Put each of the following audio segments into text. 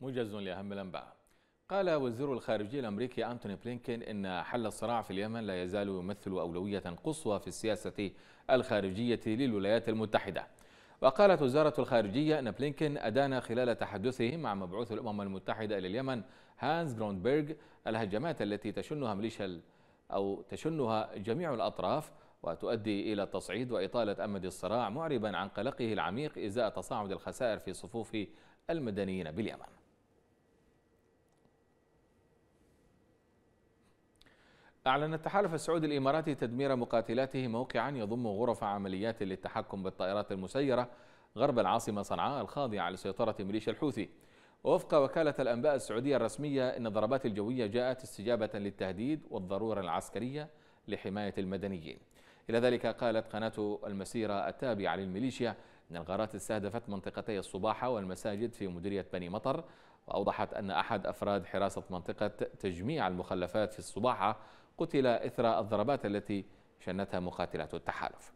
موجز لأهم الأنباء قال وزير الخارجية الأمريكي أنتوني بلينكين إن حل الصراع في اليمن لا يزال يمثل أولوية قصوى في السياسة الخارجية للولايات المتحدة وقالت وزارة الخارجية أن بلينكين أدان خلال تحدثه مع مبعوث الأمم المتحدة إلى اليمن هانز جروندبرغ الهجمات التي تشنها ميليشيا أو تشنها جميع الأطراف وتؤدي إلى تصعيد وإطالة أمد الصراع معربا عن قلقه العميق إزاء تصاعد الخسائر في صفوف المدنيين باليمن أعلن التحالف السعودي الإماراتي تدمير مقاتلاته موقعا يضم غرف عمليات للتحكم بالطائرات المسيرة غرب العاصمة صنعاء الخاضعة لسيطرة ميليشيا الحوثي ووفق وكالة الأنباء السعودية الرسمية إن الضربات الجوية جاءت استجابة للتهديد والضرورة العسكرية لحماية المدنيين إلى ذلك قالت قناة المسيرة التابعة للميليشيا أن الغارات استهدفت منطقتي الصباحة والمساجد في مديرية بني مطر وأوضحت أن أحد أفراد حراسة منطقة تجميع المخلفات في الصباحة قتل إثر الضربات التي شنتها مقاتلات التحالف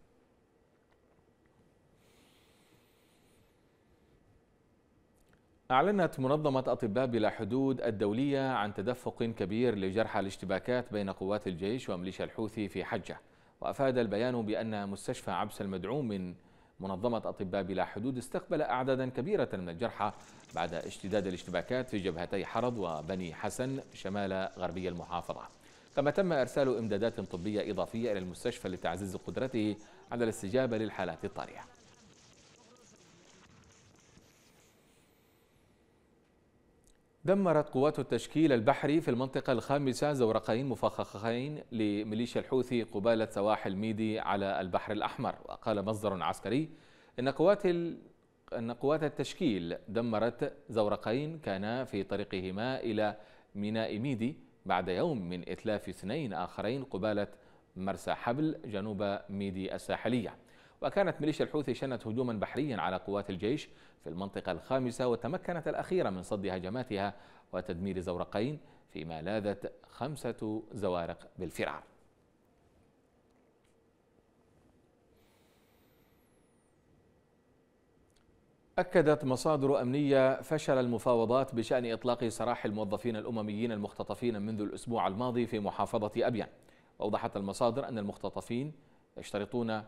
أعلنت منظمة أطباء بلا حدود الدولية عن تدفق كبير لجرحى الاشتباكات بين قوات الجيش وميليشيا الحوثي في حجة وأفاد البيان بأن مستشفى عبس المدعوم من منظمة أطباء بلا حدود استقبل أعدادا كبيرة من الجرحى بعد اشتداد الاشتباكات في جبهتي حرض وبني حسن شمال غربي المحافظة كما تم إرسال إمدادات طبية إضافية إلى المستشفى لتعزيز قدرته على الاستجابة للحالات الطارئة دمرت قوات التشكيل البحري في المنطقة الخامسة زورقين مفخخين لميليشيا الحوثي قبالة سواحل ميدي على البحر الأحمر وقال مصدر عسكري إن قوات ال... أن قوات التشكيل دمرت زورقين كانا في طريقهما إلى ميناء ميدي بعد يوم من إتلاف اثنين آخرين قبالة مرسى حبل جنوب ميدي الساحلية وكانت ميليشيا الحوثي شنت هجوما بحريا على قوات الجيش في المنطقة الخامسة وتمكنت الأخيرة من صد هجماتها وتدمير زورقين فيما لاذت خمسة زوارق بالفرار أكدت مصادر أمنية فشل المفاوضات بشأن إطلاق سراح الموظفين الأمميين المختطفين منذ الأسبوع الماضي في محافظة أبيان وأوضحت المصادر أن المختطفين يشترطون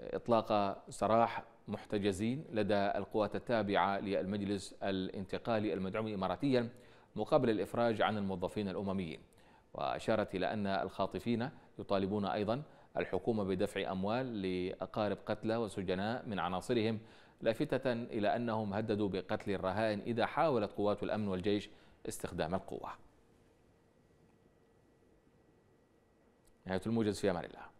إطلاق سراح محتجزين لدى القوات التابعة للمجلس الانتقالي المدعوم إماراتيا مقابل الإفراج عن الموظفين الأمميين وأشارت إلى أن الخاطفين يطالبون أيضا الحكومة بدفع أموال لأقارب قتلى وسجناء من عناصرهم لافتة إلى أنهم هددوا بقتل الرهائن إذا حاولت قوات الأمن والجيش استخدام القوة نهاية الموجز في أمان الله